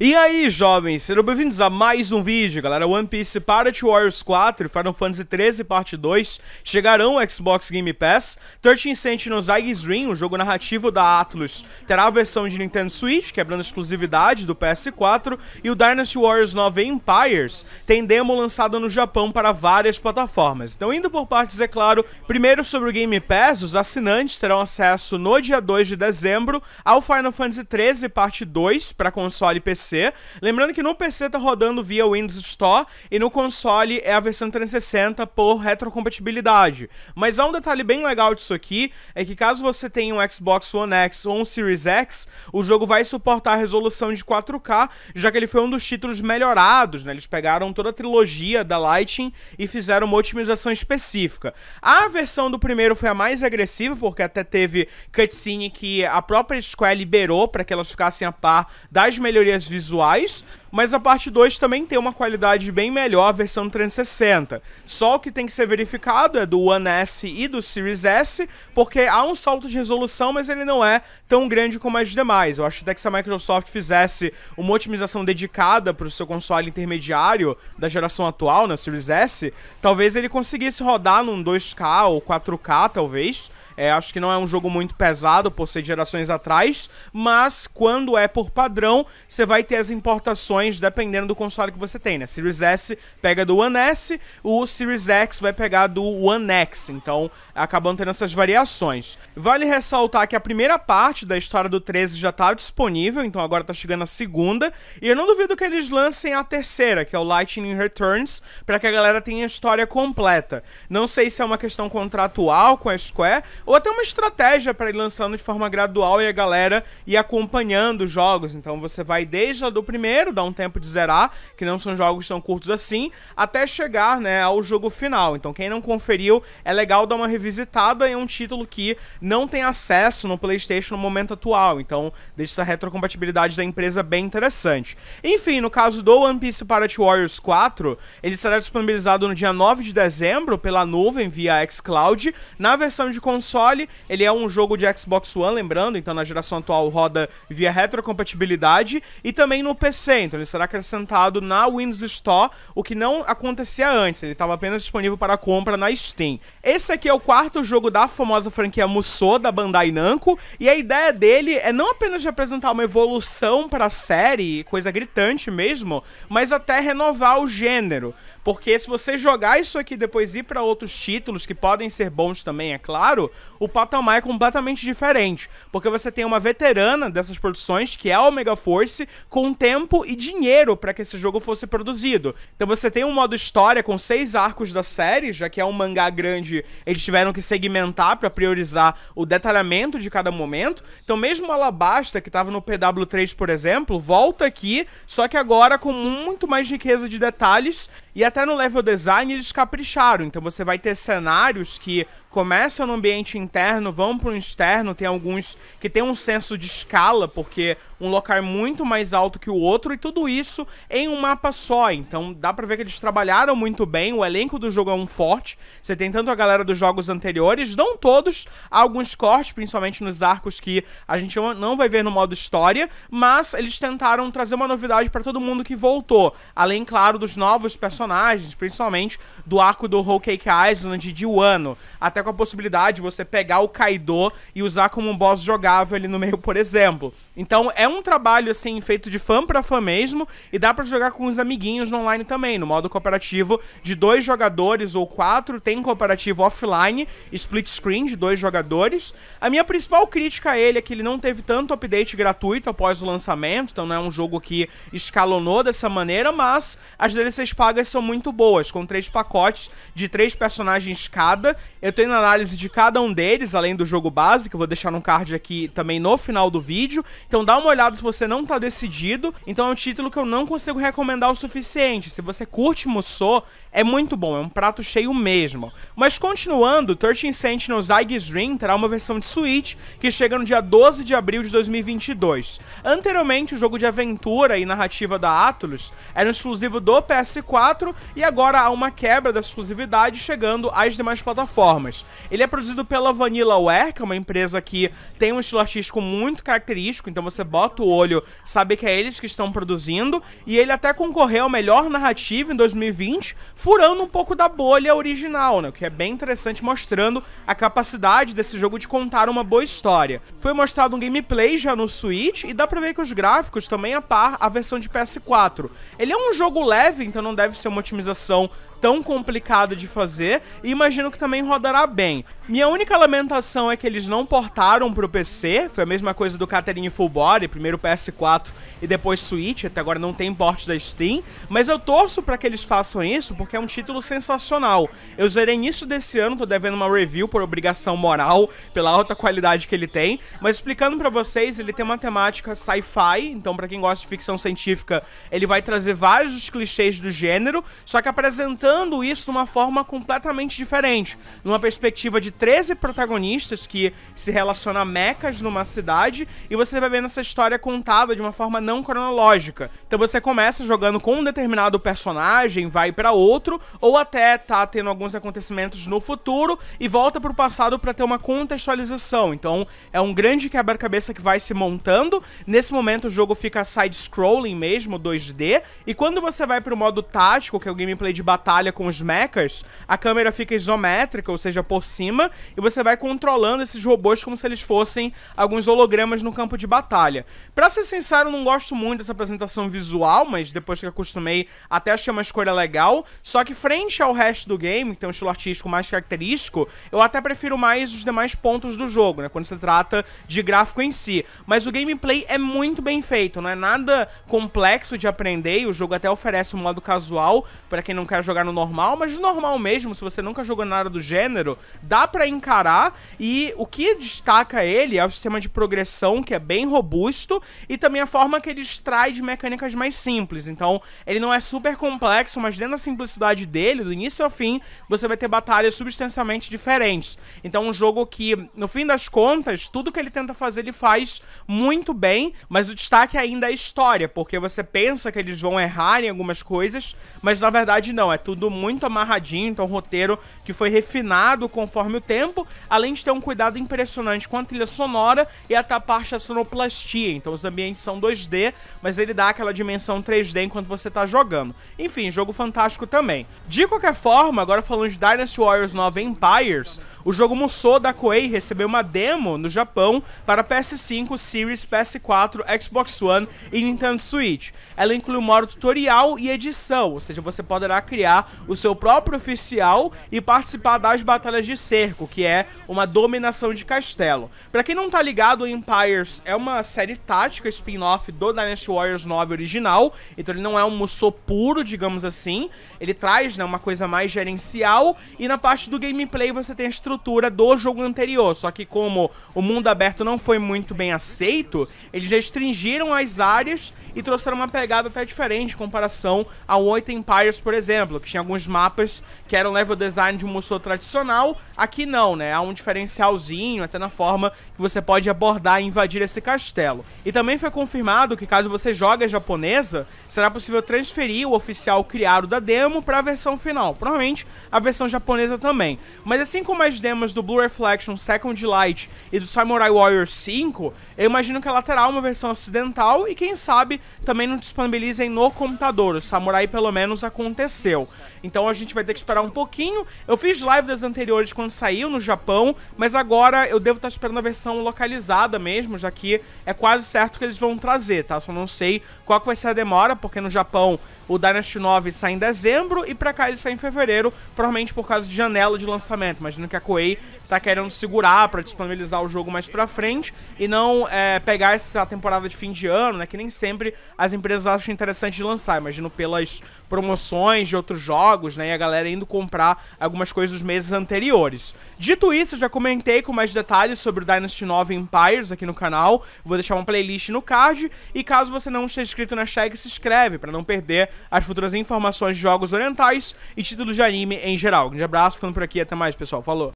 E aí, jovens, sejam bem-vindos a mais um vídeo, galera. One Piece Pirate Warriors 4 e Final Fantasy 13 Parte 2 chegarão ao Xbox Game Pass. 13 Sentinels Aegis Ring, o jogo narrativo da Atlus, terá a versão de Nintendo Switch, quebrando a exclusividade do PS4. E o Dynasty Warriors 9 Empires tem demo lançada no Japão para várias plataformas. Então, indo por partes, é claro, primeiro sobre o Game Pass, os assinantes terão acesso no dia 2 de dezembro ao Final Fantasy 13 Parte 2 para console e PC PC. Lembrando que no PC tá rodando via Windows Store e no console é a versão 360 por retrocompatibilidade. Mas há um detalhe bem legal disso aqui, é que caso você tenha um Xbox One X ou um Series X, o jogo vai suportar a resolução de 4K, já que ele foi um dos títulos melhorados, né? Eles pegaram toda a trilogia da Lightning e fizeram uma otimização específica. A versão do primeiro foi a mais agressiva, porque até teve cutscene que a própria Square liberou para que elas ficassem a par das melhorias visuais mas a parte 2 também tem uma qualidade bem melhor, a versão 360. Só o que tem que ser verificado é do One S e do Series S, porque há um salto de resolução, mas ele não é tão grande como as demais. Eu acho até que se a Microsoft fizesse uma otimização dedicada para o seu console intermediário da geração atual, né, o Series S, talvez ele conseguisse rodar num 2K ou 4K, talvez. É, acho que não é um jogo muito pesado por ser de gerações atrás, mas quando é por padrão, você vai ter as importações opções dependendo do console que você tem, né? Series S pega do One S, o Series X vai pegar do One X. Então, acabam tendo essas variações. Vale ressaltar que a primeira parte da história do 13 já tá disponível, então agora tá chegando a segunda, e eu não duvido que eles lancem a terceira, que é o Lightning Returns, para que a galera tenha a história completa. Não sei se é uma questão contratual com a Square ou até uma estratégia para ir lançando de forma gradual e a galera ir acompanhando os jogos. Então você vai desde lá do primeiro, dá um tempo de zerar, que não são jogos tão curtos assim, até chegar né, ao jogo final. Então quem não conferiu, é legal dar uma revisitada em um título que não tem acesso no PlayStation no momento atual. Então deixa essa retrocompatibilidade da empresa bem interessante. Enfim, no caso do One Piece Pirate Warriors 4, ele será disponibilizado no dia 9 de dezembro pela nuvem via xCloud. Na versão de console, ele é um jogo de Xbox One, lembrando, então na geração atual roda via retrocompatibilidade e também no PC. Então então ele será acrescentado na Windows Store, o que não acontecia antes, ele estava apenas disponível para compra na Steam. Esse aqui é o quarto jogo da famosa franquia Musou da Bandai Namco, e a ideia dele é não apenas representar uma evolução para a série, coisa gritante mesmo, mas até renovar o gênero. Porque se você jogar isso aqui depois ir para outros títulos que podem ser bons também, é claro, o patamar é completamente diferente, porque você tem uma veterana dessas produções que é a Omega Force com tempo e dinheiro para que esse jogo fosse produzido. Então você tem um modo história com seis arcos da série, já que é um mangá grande, eles tiveram que segmentar para priorizar o detalhamento de cada momento. Então mesmo Alabasta que estava no PW3, por exemplo, volta aqui, só que agora com muito mais riqueza de detalhes e até no level design eles capricharam. Então você vai ter cenários que começam no ambiente interno, vão para o externo. Tem alguns que tem um senso de escala, porque um locar muito mais alto que o outro, e tudo isso em um mapa só. Então dá pra ver que eles trabalharam muito bem, o elenco do jogo é um forte. Você tem tanto a galera dos jogos anteriores, não todos, alguns cortes, principalmente nos arcos que a gente não vai ver no modo história, mas eles tentaram trazer uma novidade para todo mundo que voltou. Além, claro, dos novos personagens, principalmente do arco do Whole Cake Island de Wano. Até com a possibilidade de você pegar o Kaido e usar como um boss jogável ali no meio, por exemplo. Então é um um trabalho assim feito de fã para fã mesmo e dá para jogar com os amiguinhos no online também, no modo cooperativo de dois jogadores ou quatro, tem cooperativo offline, split screen de dois jogadores. A minha principal crítica a ele é que ele não teve tanto update gratuito após o lançamento, então não é um jogo que escalonou dessa maneira, mas as DLCs pagas são muito boas, com três pacotes de três personagens cada. Eu tenho análise de cada um deles, além do jogo básico, vou deixar um card aqui também no final do vídeo. Então dá uma olhado se você não tá decidido, então é um título que eu não consigo recomendar o suficiente. Se você curte Musou, é muito bom, é um prato cheio mesmo. Mas continuando, 13 Sentinels Aegis Ring terá uma versão de Switch que chega no dia 12 de abril de 2022. Anteriormente, o jogo de aventura e narrativa da Atlus era exclusivo do PS4 e agora há uma quebra da exclusividade chegando às demais plataformas. Ele é produzido pela Vanillaware, que é uma empresa que tem um estilo artístico muito característico, então você bota bota o olho, sabe que é eles que estão produzindo, e ele até concorreu ao melhor narrativa em 2020, furando um pouco da bolha original, né? O que é bem interessante, mostrando a capacidade desse jogo de contar uma boa história. Foi mostrado um gameplay já no Switch, e dá pra ver que os gráficos também a par a versão de PS4. Ele é um jogo leve, então não deve ser uma otimização tão complicado de fazer e imagino que também rodará bem. Minha única lamentação é que eles não portaram pro PC, foi a mesma coisa do Catherine Full Body, primeiro PS4 e depois Switch, até agora não tem porte da Steam, mas eu torço para que eles façam isso porque é um título sensacional. Eu zerei nisso desse ano, tô devendo uma review por obrigação moral, pela alta qualidade que ele tem, mas explicando para vocês, ele tem uma temática sci-fi, então para quem gosta de ficção científica, ele vai trazer vários clichês do gênero, só que apresentando contando isso de uma forma completamente diferente, numa perspectiva de 13 protagonistas que se relacionam a mecas numa cidade e você vai vendo essa história contada de uma forma não cronológica. Então você começa jogando com um determinado personagem, vai para outro, ou até tá tendo alguns acontecimentos no futuro e volta pro passado para ter uma contextualização. Então é um grande quebra-cabeça que vai se montando. Nesse momento o jogo fica side-scrolling mesmo, 2D, e quando você vai pro modo tático, que é o gameplay de batalha batalha com os mechas, a câmera fica isométrica, ou seja, por cima, e você vai controlando esses robôs como se eles fossem alguns hologramas no campo de batalha. Pra ser sincero, eu não gosto muito dessa apresentação visual, mas depois que acostumei, até achei uma escolha legal. Só que frente ao resto do game, que tem um estilo artístico mais característico, eu até prefiro mais os demais pontos do jogo, né? Quando se trata de gráfico em si. Mas o gameplay é muito bem feito, não é nada complexo de aprender, e o jogo até oferece um modo casual para quem não quer jogar no normal, mas normal mesmo, se você nunca jogou nada do gênero, dá para encarar. E o que destaca ele é o sistema de progressão, que é bem robusto, e também a forma que ele extrai de mecânicas mais simples. Então, ele não é super complexo, mas dentro da simplicidade dele, do início ao fim, você vai ter batalhas substancialmente diferentes. Então, um jogo que, no fim das contas, tudo que ele tenta fazer, ele faz muito bem, mas o destaque ainda é a história, porque você pensa que eles vão errar em algumas coisas, mas na verdade não, é tudo tudo muito amarradinho, então um roteiro que foi refinado conforme o tempo, além de ter um cuidado impressionante com a trilha sonora e até a parte da sonoplastia. Então os ambientes são 2D, mas ele dá aquela dimensão 3D enquanto você está jogando. Enfim, jogo fantástico também. De qualquer forma, agora falando de Dynasty Warriors 9 Empires, o jogo Musou da Koei recebeu uma demo no Japão para PS5, Series, PS4, Xbox One e Nintendo Switch. Ela inclui o modo tutorial e edição, ou seja, você poderá criar o seu próprio oficial e participar das batalhas de cerco, que é uma dominação de castelo. Para quem não tá ligado, Empires é uma série tática spin-off do Dynasty Warriors 9 original, então ele não é um Musou puro, digamos assim. Ele traz, né, uma coisa mais gerencial e na parte do gameplay você tem a estrutura do jogo anterior, só que como o mundo aberto não foi muito bem aceito, eles restringiram as áreas e trouxeram uma pegada até diferente em comparação ao 8 Empires, por exemplo, que tinha alguns mapas que eram level design de um Musou tradicional, aqui não, né? Há um diferencialzinho, até na forma que você pode abordar e invadir esse castelo. E também foi confirmado que caso você jogue a japonesa, será possível transferir o oficial criado da demo para a versão final, provavelmente a versão japonesa também. Mas assim como as demos do Blue Reflection Second Light e do Samurai Warriors 5, eu imagino que ela terá uma versão ocidental e quem sabe também não disponibilizem no computador, o Samurai pelo menos aconteceu. Então a gente vai ter que esperar um pouquinho. Eu fiz live das anteriores quando saiu no Japão, mas agora eu devo estar esperando a versão localizada mesmo, já que é quase certo que eles vão trazer, tá? Só não sei qual que vai ser a demora, porque no Japão o Dynasty 9 sai em dezembro e pra cá ele sai em fevereiro, provavelmente por causa de janela de lançamento. Imagino que a Koei tá querendo segurar para disponibilizar o jogo mais pra frente e não é, pegar essa temporada de fim de ano, né? Que nem sempre as empresas acham interessante de lançar. Imagino pelas promoções de outros jogos, né? E a galera indo comprar algumas coisas dos meses anteriores. Dito isso, já comentei com mais detalhes sobre o Dynasty 9 Empires aqui no canal. Vou deixar uma playlist no card. E caso você não esteja inscrito na Shag, se inscreve para não perder as futuras informações de jogos orientais e títulos de anime em geral. Um grande abraço, ficando por aqui. Até mais, pessoal. Falou!